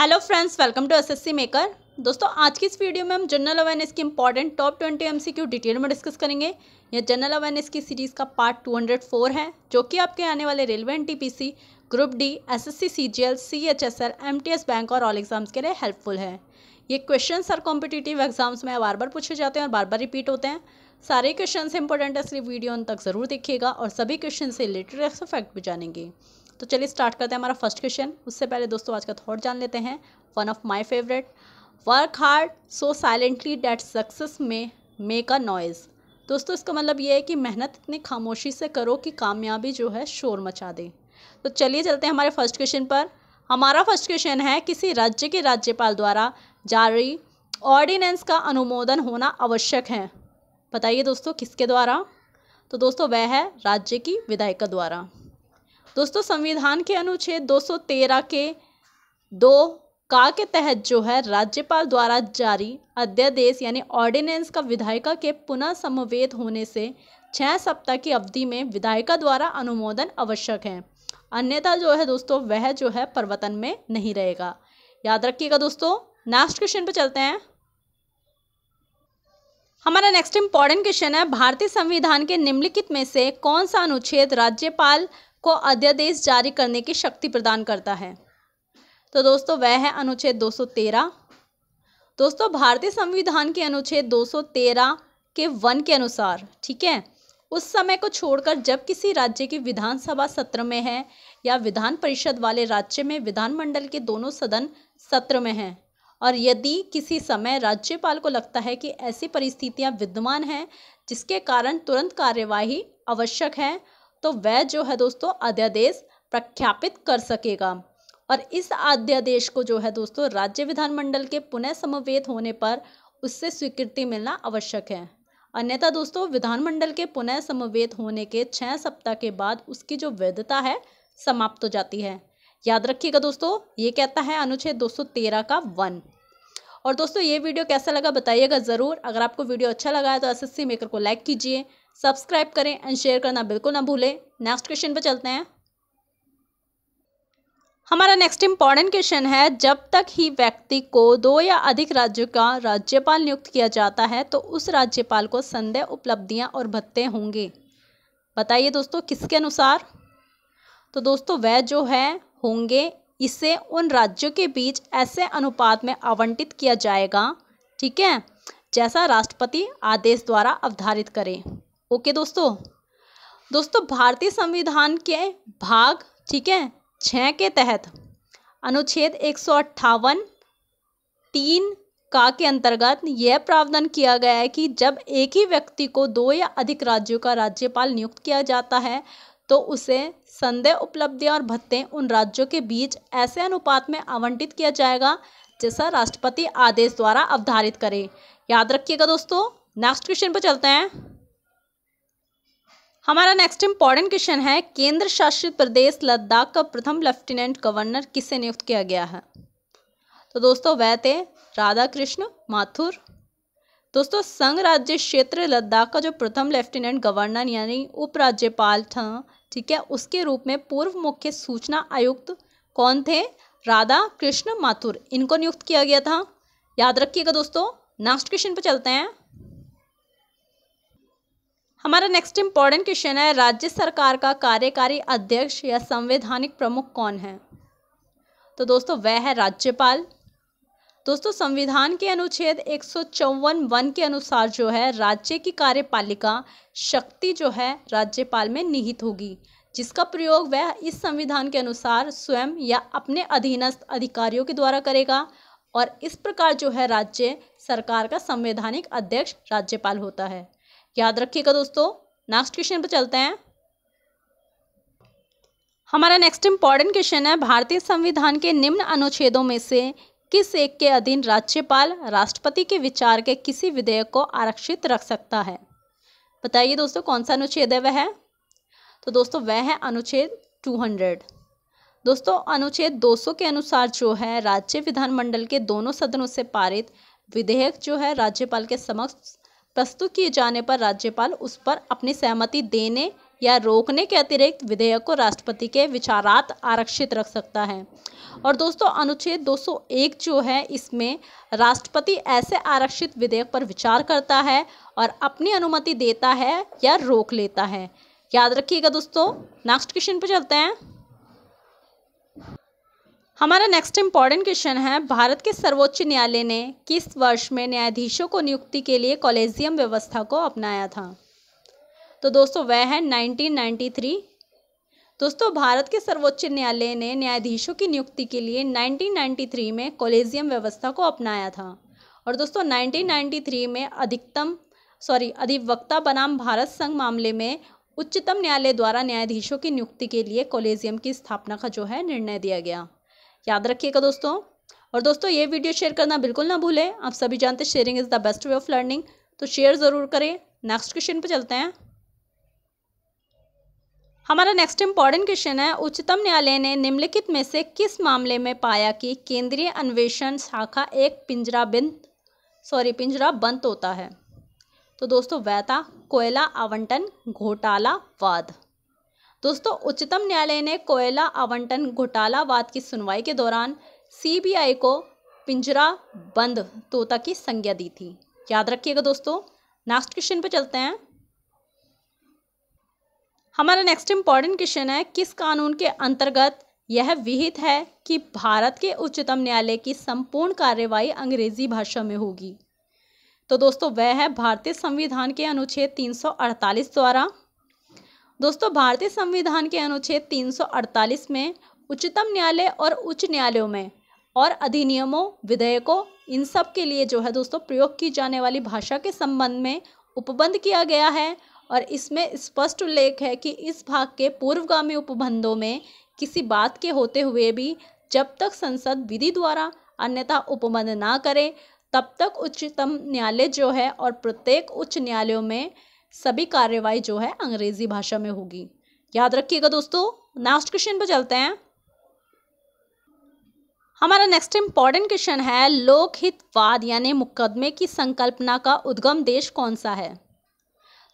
hello friends welcome to SSC maker दोस्तों आज की इस वीडियो में हम जनरल अवेयरनेस की important top twenty MCQ detail में डिस्कस करेंगे यह जनरल अवेयरनेस की सीरीज़ का पार्ट 204 है जो कि आपके आने वाले railway and group D SSC CGL CHSL MTS bank और ऑल एग्जाम्स के लिए हेल्पफुल है ये क्वेश्चन सर कॉम्पिटिटिव एग्जाम्स में बार बार पूछे जाते हैं और बार बार रिपीट होते हैं सारे क्वेश्चन इंपॉर्टेंट है इसलिए वीडियो उन तक ज़रूर देखिएगा और सभी क्वेश्चन से रिलेटेड फैक्ट भी जानेंगे तो चलिए स्टार्ट करते हैं हमारा फर्स्ट क्वेश्चन उससे पहले दोस्तों आज का थॉट जान लेते हैं one of my favourite work hard so silently that success में मेक अ नॉइज़ दोस्तों इसका मतलब ये है कि मेहनत इतनी खामोशी से करो कि कामयाबी जो है शोर मचा दे तो चलिए चलते हैं हमारे फर्स्ट क्वेश्चन पर हमारा फर्स्ट क्वेश्चन है किसी राज्य के राज्यपाल द्वारा जारी ऑर्डिनेंस का अनुमोदन होना आवश्यक है बताइए दोस्तों किसके द्वारा तो दोस्तों वह है राज्य की विधायिका द्वारा दोस्तों संविधान के अनुच्छेद 213 के दो का के तहत जो है राज्यपाल द्वारा जारी अध्यादेश यानी ऑर्डिनेंस का विधायिका के पुनः समवेद होने से छः सप्ताह की अवधि में विधायिका द्वारा अनुमोदन आवश्यक है अन्यथा जो है दोस्तों वह जो है प्रवर्तन में नहीं रहेगा याद रखिएगा दोस्तों नेक्स्ट क्वेश्चन पे चलते हैं हमारा नेक्स्ट इंपॉर्टेंट क्वेश्चन है भारतीय संविधान के निम्नलिखित में से कौन सा अनुच्छेद राज्यपाल को अध्यादेश जारी करने की शक्ति प्रदान करता है तो दोस्तों वह है अनुच्छेद 213 दोस्तों भारतीय संविधान के अनुच्छेद 213 के वन के अनुसार ठीक है उस समय को छोड़कर जब किसी राज्य की विधानसभा सत्र में है या विधान परिषद वाले राज्य में विधानमंडल के दोनों सदन सत्र में हैं और यदि किसी समय राज्यपाल को लगता है कि ऐसी परिस्थितियां विद्यमान हैं जिसके कारण तुरंत कार्यवाही आवश्यक है तो वह जो है दोस्तों अध्यादेश प्रख्यापित कर सकेगा और इस अध्यादेश को जो है दोस्तों राज्य विधानमंडल के पुनः समवेत होने पर उससे स्वीकृति मिलना आवश्यक है अन्यथा दोस्तों विधानमंडल के पुनः समवेत होने के छः सप्ताह के बाद उसकी जो वैधता है समाप्त हो जाती है याद रखिएगा दोस्तों ये कहता है अनुच्छेद दो का वन और दोस्तों ये वीडियो कैसा लगा बताइएगा ज़रूर अगर आपको वीडियो अच्छा लगा है तो एसएससी मेकर को लाइक कीजिए सब्सक्राइब करें एंड शेयर करना बिल्कुल ना भूलें नेक्स्ट क्वेश्चन पर चलते हैं हमारा नेक्स्ट इम्पॉर्टेंट क्वेश्चन है जब तक ही व्यक्ति को दो या अधिक राज्यों का राज्यपाल नियुक्त किया जाता है तो उस राज्यपाल को संदेह उपलब्धियां और भत्ते होंगे बताइए दोस्तों किसके अनुसार तो दोस्तों वह जो है होंगे इसे उन राज्यों के बीच ऐसे अनुपात में आवंटित किया जाएगा ठीक है जैसा राष्ट्रपति आदेश द्वारा अवधारित करें ओके दोस्तों दोस्तों भारतीय संविधान के भाग ठीक है छः के तहत अनुच्छेद एक सौ अट्ठावन तीन का के अंतर्गत यह प्रावधान किया गया है कि जब एक ही व्यक्ति को दो या अधिक राज्यों का राज्यपाल नियुक्त किया जाता है तो उसे संदेह उपलब्धियाँ और भत्ते उन राज्यों के बीच ऐसे अनुपात में आवंटित किया जाएगा जैसा राष्ट्रपति आदेश द्वारा अवधारित करे याद रखिएगा दोस्तों नेक्स्ट क्वेश्चन पर चलते हैं हमारा नेक्स्ट इम्पॉर्टेंट क्वेश्चन है केंद्र शासित प्रदेश लद्दाख का प्रथम लेफ्टिनेंट गवर्नर किससे नियुक्त किया गया है तो दोस्तों वह थे राधा कृष्ण माथुर दोस्तों संघ राज्य क्षेत्र लद्दाख का जो प्रथम लेफ्टिनेंट गवर्नर यानी उपराज्यपाल था ठीक है उसके रूप में पूर्व मुख्य सूचना आयुक्त कौन थे राधा कृष्ण माथुर इनको नियुक्त किया गया था याद रखिएगा दोस्तों नेक्स्ट क्वेश्चन पर चलते हैं हमारा नेक्स्ट इम्पॉर्टेंट क्वेश्चन है राज्य सरकार का कार्यकारी अध्यक्ष या संवैधानिक प्रमुख कौन है तो दोस्तों वह है राज्यपाल दोस्तों संविधान के अनुच्छेद एक वन के अनुसार जो है राज्य की कार्यपालिका शक्ति जो है राज्यपाल में निहित होगी जिसका प्रयोग वह इस संविधान के अनुसार स्वयं या अपने अधीनस्थ अधिकारियों के द्वारा करेगा और इस प्रकार जो है राज्य सरकार का संवैधानिक अध्यक्ष राज्यपाल होता है याद रखिएगा दोस्तों नेक्स्ट क्वेश्चन पर चलते हैं हमारा नेक्स्ट इम्पॉर्टेंट क्वेश्चन है भारतीय संविधान के निम्न अनुच्छेदों में से किस एक के अधीन राज्यपाल राष्ट्रपति के विचार के किसी विधेयक को आरक्षित रख सकता है बताइए दोस्तों कौन सा अनुच्छेद है वह है तो दोस्तों वह है अनुच्छेद 200 दोस्तों अनुच्छेद 200 के अनुसार जो है राज्य विधानमंडल के दोनों सदनों से पारित विधेयक जो है राज्यपाल के समक्ष प्रस्तुत किए जाने पर राज्यपाल उस पर अपनी सहमति देने या रोकने के अतिरिक्त विधेयक को राष्ट्रपति के विचारात आरक्षित रख सकता है और दोस्तों अनुच्छेद 201 जो है इसमें राष्ट्रपति ऐसे आरक्षित विधेयक पर विचार करता है और अपनी अनुमति देता है या रोक लेता है याद रखिएगा दोस्तों नेक्स्ट क्वेश्चन पर चलते हैं हमारा नेक्स्ट इम्पॉर्टेंट क्वेश्चन है भारत के सर्वोच्च न्यायालय ने किस वर्ष में न्यायाधीशों को नियुक्ति के लिए कॉलेजियम व्यवस्था को अपनाया था तो दोस्तों वह है 1993 दोस्तों भारत के सर्वोच्च न्यायालय ने न्यायाधीशों की नियुक्ति के लिए 1993 में कॉलेजियम व्यवस्था को अपनाया था और दोस्तों नाइनटीन में अधिकतम सॉरी अधिवक्ता बनाम भारत संघ मामले में उच्चतम न्यायालय द्वारा न्यायाधीशों की नियुक्ति के लिए कॉलेजियम की स्थापना का जो है निर्णय दिया गया याद रखिएगा दोस्तों और दोस्तों ये वीडियो शेयर करना बिल्कुल ना भूलें आप सभी जानते sharing is the best way of learning तो शेयर ज़रूर करें नेक्स्ट क्वेश्चन पर चलते हैं हमारा नेक्स्ट इम्पॉर्टेंट क्वेश्चन है उच्चतम न्यायालय ने निम्नलिखित में से किस मामले में पाया कि केंद्रीय अन्वेषण शाखा एक पिंजरा बिंद सॉरी पिंजरा बंद होता है तो दोस्तों वैता कोयला आवंटन घोटाला वाद दोस्तों उच्चतम न्यायालय ने कोयला आवंटन घोटाला वाद की सुनवाई के दौरान सीबीआई को पिंजरा बंद तोता की संज्ञा दी थी याद रखिएगा दोस्तों नेक्स्ट क्वेश्चन पे चलते हैं हमारा नेक्स्ट इम्पॉर्टेंट क्वेश्चन है किस कानून के अंतर्गत यह विहित है कि भारत के उच्चतम न्यायालय की संपूर्ण कार्यवाही अंग्रेजी भाषा में होगी तो दोस्तों वह है भारतीय संविधान के अनुच्छेद 348 द्वारा दोस्तों भारतीय संविधान के अनुच्छेद 348 में उच्चतम न्यायालय और उच्च न्यायालयों में और अधिनियमों विधेयकों इन सब के लिए जो है दोस्तों प्रयोग की जाने वाली भाषा के संबंध में उपबंध किया गया है और इसमें स्पष्ट उल्लेख है कि इस भाग के पूर्वगामी उपबंधों में किसी बात के होते हुए भी जब तक संसद विधि द्वारा अन्यथा उपबंध ना करे तब तक उच्चतम न्यायालय जो है और प्रत्येक उच्च न्यायालयों में सभी कार्रवाई जो है अंग्रेजी भाषा में होगी याद रखिएगा दोस्तों नेक्स्ट क्वेश्चन पर चलते हैं हमारा नेक्स्ट इंपॉर्टेंट क्वेश्चन है लोकहितवाद यानी मुकदमे की संकल्पना का उद्गम देश कौन सा है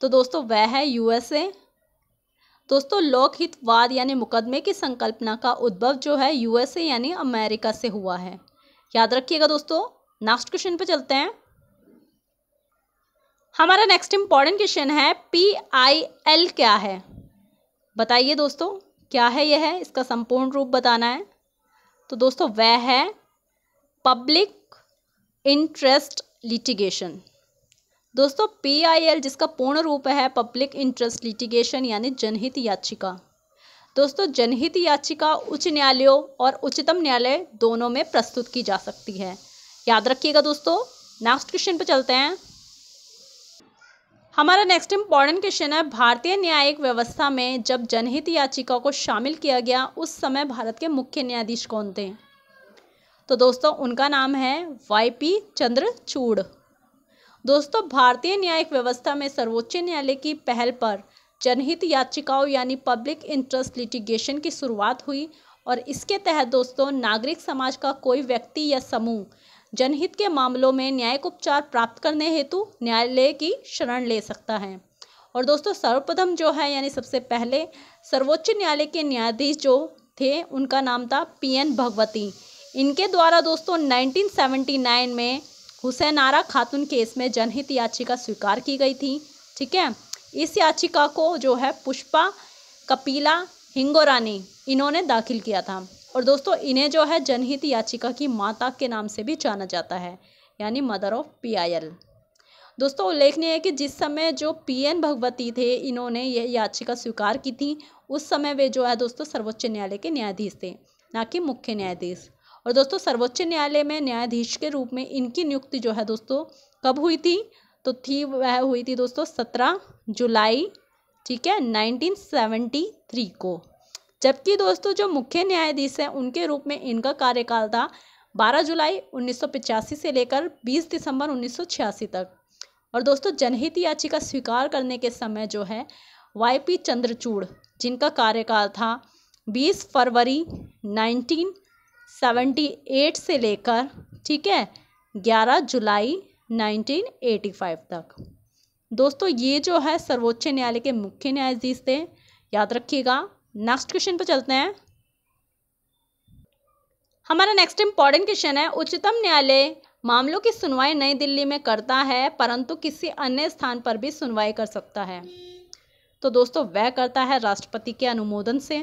तो दोस्तों वह है यूएसए दोस्तों लोकहितवाद यानी मुकदमे की संकल्पना का उद्भव जो है यूएसए यानी अमेरिका से हुआ है याद रखिएगा दोस्तों नेक्स्ट क्वेश्चन पे चलते हैं हमारा नेक्स्ट इम्पॉर्टेंट क्वेश्चन है पी आई एल क्या है बताइए दोस्तों क्या है यह है इसका संपूर्ण रूप बताना है तो दोस्तों वह है पब्लिक इंटरेस्ट लिटिगेशन दोस्तों पी आई एल जिसका पूर्ण रूप है पब्लिक इंटरेस्ट लिटिगेशन यानी जनहित याचिका दोस्तों जनहित याचिका उच्च न्यायालयों और उच्चतम न्यायालय दोनों में प्रस्तुत की जा सकती है याद रखिएगा दोस्तों नेक्स्ट क्वेश्चन पर चलते हैं हमारा नेक्स्ट इम्पॉर्टेंट क्वेश्चन है भारतीय न्यायिक व्यवस्था में जब जनहित याचिका को शामिल किया गया उस समय भारत के मुख्य न्यायाधीश कौन थे तो दोस्तों उनका नाम है वाई पी चंद्रचूड़ दोस्तों भारतीय न्यायिक व्यवस्था में सर्वोच्च न्यायालय की पहल पर जनहित याचिकाओं यानी पब्लिक इंटरेस्ट लिटिगेशन की शुरुआत हुई और इसके तहत दोस्तों नागरिक समाज का कोई व्यक्ति या समूह जनहित के मामलों में न्यायिक उपचार प्राप्त करने हेतु न्यायालय की शरण ले सकता है और दोस्तों सर्वप्रथम जो है यानी सबसे पहले सर्वोच्च न्यायालय के न्यायाधीश जो थे उनका नाम था पी एन भगवती इनके द्वारा दोस्तों 1979 में हुसैनारा खातून केस में जनहित याचिका स्वीकार की गई थी ठीक है इस याचिका को जो है पुष्पा कपिला हिंगोरानी इन्होंने दाखिल किया था और दोस्तों इन्हें जो है जनहित याचिका की माता के नाम से भी जाना जाता है यानी मदर ऑफ पीआईएल दोस्तों उल्लेखनीय है कि जिस समय जो पीएन भगवती थे इन्होंने यह याचिका स्वीकार की थी उस समय वे जो है दोस्तों सर्वोच्च न्यायालय के न्यायाधीश थे ना कि मुख्य न्यायाधीश और दोस्तों सर्वोच्च न्यायालय में न्यायाधीश के रूप में इनकी नियुक्ति जो है दोस्तों कब हुई थी तो थी वह हुई थी दोस्तों सत्रह जुलाई ठीक है नाइनटीन सेवेंटी थ्री को जबकि दोस्तों जो मुख्य न्यायाधीश हैं उनके रूप में इनका कार्यकाल था 12 जुलाई 1985 से लेकर 20 दिसंबर 1986 तक और दोस्तों जनहित याचिका स्वीकार करने के समय जो है वाईपी चंद्रचूड़ जिनका कार्यकाल था 20 फरवरी 1978 से लेकर ठीक है 11 जुलाई 1985 तक दोस्तों ये जो है सर्वोच्च न्यायालय के मुख्य न्यायाधीश थे याद रखिएगा नेक्स्ट क्वेश्चन पर चलते हैं हमारा नेक्स्ट इंपॉर्टेंट क्वेश्चन है उच्चतम न्यायालय मामलों की सुनवाई नई दिल्ली में करता है परंतु किसी अन्य स्थान पर भी सुनवाई कर सकता है तो दोस्तों वह करता है राष्ट्रपति के अनुमोदन से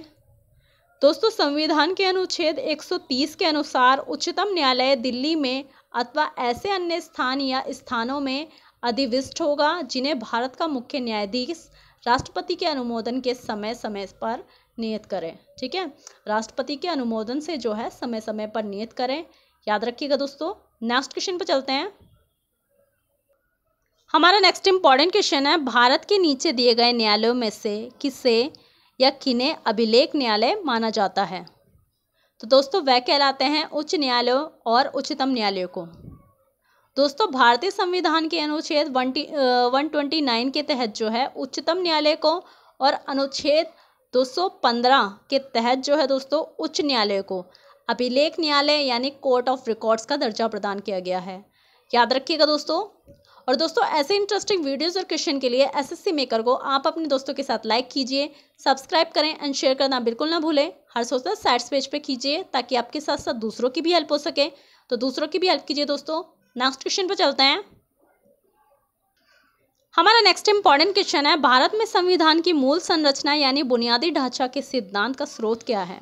दोस्तों संविधान के अनुच्छेद 130 के अनुसार उच्चतम न्यायालय दिल्ली में अथवा ऐसे अन्य स्थान या स्थानों में अधिविष्ट होगा जिन्हें भारत का मुख्य न्यायाधीश राष्ट्रपति के अनुमोदन के समय समय पर नियत करें ठीक है राष्ट्रपति के अनुमोदन से जो है समय समय पर नियत करें याद रखिएगा दोस्तों नेक्स्ट क्वेश्चन पर चलते हैं हमारा नेक्स्ट इंपॉर्टेंट क्वेश्चन है भारत के नीचे दिए गए न्यायालयों में से किसे या किने अभिलेख न्यायालय माना जाता है तो दोस्तों वह कहलाते हैं उच्च न्यायालयों और उच्चतम न्यायालयों को दोस्तों भारतीय संविधान के अनुच्छेद वन ट्वेंटी नाइन के तहत जो है उच्चतम न्यायालय को और अनुच्छेद 215 के तहत जो है दोस्तों उच्च न्यायालय को अभिलेख न्यायालय यानी कोर्ट ऑफ रिकॉर्ड्स का दर्जा प्रदान किया गया है याद रखिएगा दोस्तों और दोस्तों ऐसे इंटरेस्टिंग वीडियोस और क्वेश्चन के लिए एसएससी मेकर को आप अपने दोस्तों के साथ लाइक कीजिए सब्सक्राइब करें एंड शेयर करना बिल्कुल ना भूलें हर सोशल साइट्स पेज पे कीजिए ताकि आपके साथ साथ दूसरों की भी हेल्प हो सके तो दूसरों की भी हेल्प कीजिए दोस्तों नेक्स्ट क्वेश्चन पर चलते हैं हमारा नेक्स्ट इंपॉर्टेंट क्वेश्चन है भारत में संविधान की मूल संरचना यानी बुनियादी ढांचा के सिद्धांत का स्रोत क्या है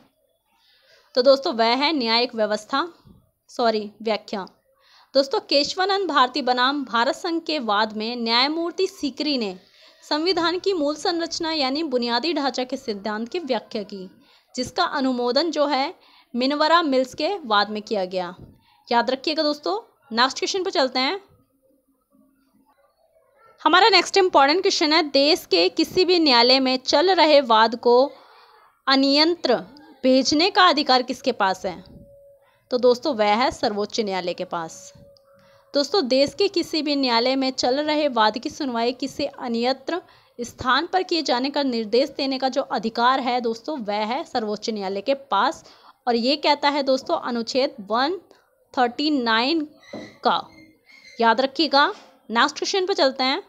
तो दोस्तों वह है न्यायिक व्यवस्था सॉरी व्याख्या दोस्तों केशवानंद भारती बनाम भारत संघ के वाद में न्यायमूर्ति सीकरी ने संविधान की मूल संरचना यानी बुनियादी ढांचा के सिद्धांत की व्याख्या की जिसका अनुमोदन जो है मिनवरा मिल्स के वाद में किया गया याद रखिएगा दोस्तों नेक्स्ट क्वेश्चन पर चलते हैं हमारा नेक्स्ट इम्पॉर्टेंट क्वेश्चन है देश के किसी भी न्यायालय में चल रहे वाद को अनियंत्र भेजने का अधिकार किसके पास है तो दोस्तों वह है सर्वोच्च न्यायालय के पास दोस्तों देश के किसी भी न्यायालय में चल रहे वाद की सुनवाई किसी अनियंत्र स्थान पर किए जाने का निर्देश देने का जो अधिकार है दोस्तों वह है सर्वोच्च न्यायालय के पास और ये कहता है दोस्तों अनुच्छेद वन थर्टी नाइन का याद रखिएगा नेक्स्ट क्वेश्चन पर चलते हैं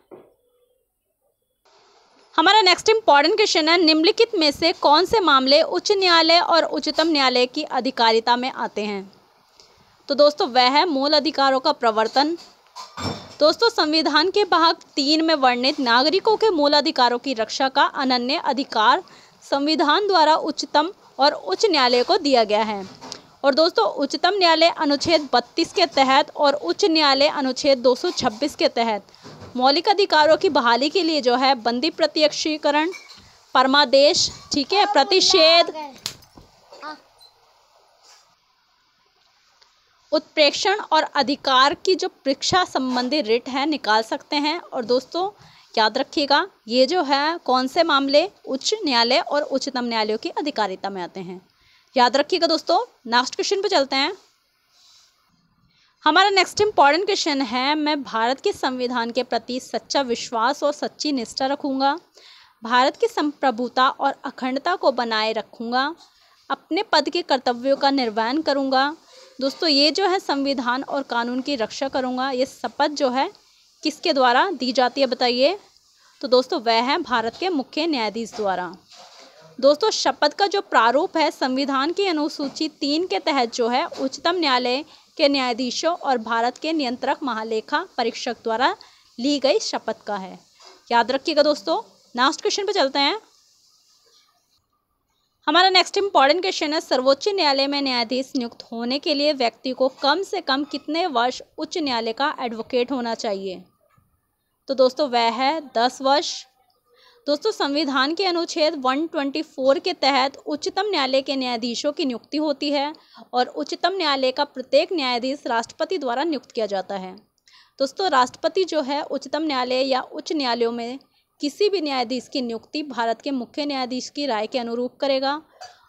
हमारा नेक्स्ट इम्पॉर्टेंट क्वेश्चन है निम्नलिखित में से कौन से मामले उच्च न्यायालय और उच्चतम न्यायालय की अधिकारिता में आते हैं तो दोस्तों वह है मूल अधिकारों का प्रवर्तन दोस्तों संविधान के भाग तीन में वर्णित नागरिकों के मूल अधिकारों की रक्षा का अनन्य अधिकार संविधान द्वारा उच्चतम और उच्च न्यायालय को दिया गया है और दोस्तों उच्चतम न्यायालय अनुच्छेद 32 के तहत और उच्च न्यायालय अनुच्छेद 226 के तहत मौलिक अधिकारों की बहाली के लिए जो है बंदी प्रत्यक्षीकरण परमादेश ठीक है प्रतिषेध उत्प्रेक्षण और अधिकार की जो परीक्षा संबंधी रिट है निकाल सकते हैं और दोस्तों याद रखिएगा ये जो है कौन से मामले उच्च न्यायालय और उच्चतम न्यायालयों की अधिकारिता में आते हैं याद रखिएगा दोस्तों नेक्स्ट क्वेश्चन पे चलते हैं हमारा नेक्स्ट इम्पॉर्टेंट क्वेश्चन है मैं भारत के संविधान के प्रति सच्चा विश्वास और सच्ची निष्ठा रखूँगा भारत की संप्रभुता और अखंडता को बनाए रखूँगा अपने पद के कर्तव्यों का निर्वहन करूँगा दोस्तों ये जो है संविधान और कानून की रक्षा करूँगा ये शपथ जो है किसके द्वारा दी जाती है बताइए तो दोस्तों वह है भारत के मुख्य न्यायाधीश द्वारा दोस्तों शपथ का जो प्रारूप है संविधान की अनुसूची तीन के तहत जो है उच्चतम न्यायालय के न्यायाधीशों और भारत के नियंत्रक महालेखा परीक्षक द्वारा ली गई शपथ का है याद रखिएगा दोस्तों लास्ट क्वेश्चन पर चलते हैं हमारा नेक्स्ट इंपॉर्टेंट क्वेश्चन है सर्वोच्च न्यायालय में न्यायाधीश नियुक्त होने के लिए व्यक्ति को कम से कम कितने वर्ष उच्च न्यायालय का एडवोकेट होना चाहिए तो दोस्तों वह है दस वर्ष दोस्तों संविधान के अनुच्छेद 124 के तहत उच्चतम न्यायालय के न्यायाधीशों की नियुक्ति होती है और उच्चतम न्यायालय का प्रत्येक न्यायाधीश राष्ट्रपति द्वारा नियुक्त किया जाता है दोस्तों राष्ट्रपति जो है उच्चतम न्यायालय या उच्च न्यायालयों में किसी भी न्यायाधीश की नियुक्ति भारत के मुख्य न्यायाधीश की राय के अनुरूप करेगा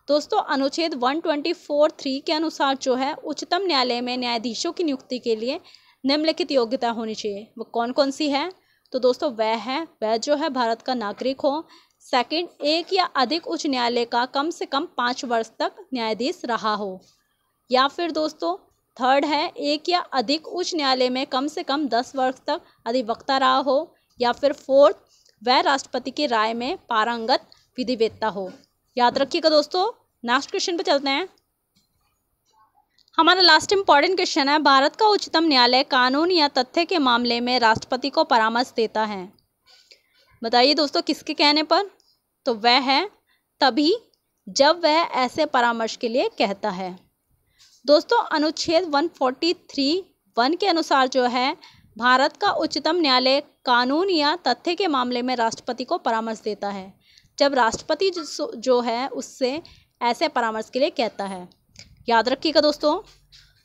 दोस्तों अनुच्छेद 124 थ्री के अनुसार जो है उच्चतम न्यायालय में न्यायाधीशों की नियुक्ति के लिए निम्नलिखित योग्यता होनी चाहिए वो कौन कौन सी है तो दोस्तों वह है वह जो है भारत का नागरिक हो सेकंड एक या अधिक उच्च न्यायालय का कम से कम पाँच वर्ष तक न्यायाधीश रहा हो या फिर दोस्तों थर्ड है एक या अधिक उच्च न्यायालय में कम से कम दस वर्ष तक अधिवक्ता रहा हो या फिर फोर्थ वह राष्ट्रपति की राय में पारंगत विधिवेत्ता हो याद रखिएगा दोस्तों नेक्स्ट क्वेश्चन पर चलते हैं हमारा लास्ट इम्पॉर्टेंट क्वेश्चन है भारत का उच्चतम न्यायालय कानून या तथ्य के मामले में राष्ट्रपति को परामर्श देता है बताइए दोस्तों किसके कहने पर तो वह है तभी जब वह ऐसे परामर्श के लिए कहता है दोस्तों अनुच्छेद 143 वन के अनुसार जो है भारत का उच्चतम न्यायालय कानून या तथ्य के मामले में राष्ट्रपति को परामर्श देता है जब राष्ट्रपति जो है उससे ऐसे परामर्श के लिए कहता है याद रखिएगा दोस्तों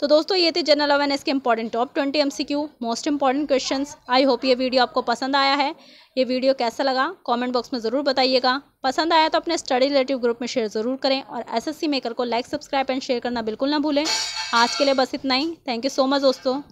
तो दोस्तों ये थे जनरल अवेयरनेस के important top twenty Q most important question I hope ये वीडियो आपको पसंद आया है ये वीडियो कैसा लगा कमेंट बॉक्स में ज़रूर बताइएगा पसंद आया तो अपने स्टडी रिलेटिव ग्रुप में शेयर ज़रूर करें और एसएससी मेकर को लाइक सब्सक्राइब एंड शेयर करना बिल्कुल ना भूलें आज के लिए बस इतना ही थैंक यू सो मच दोस्तों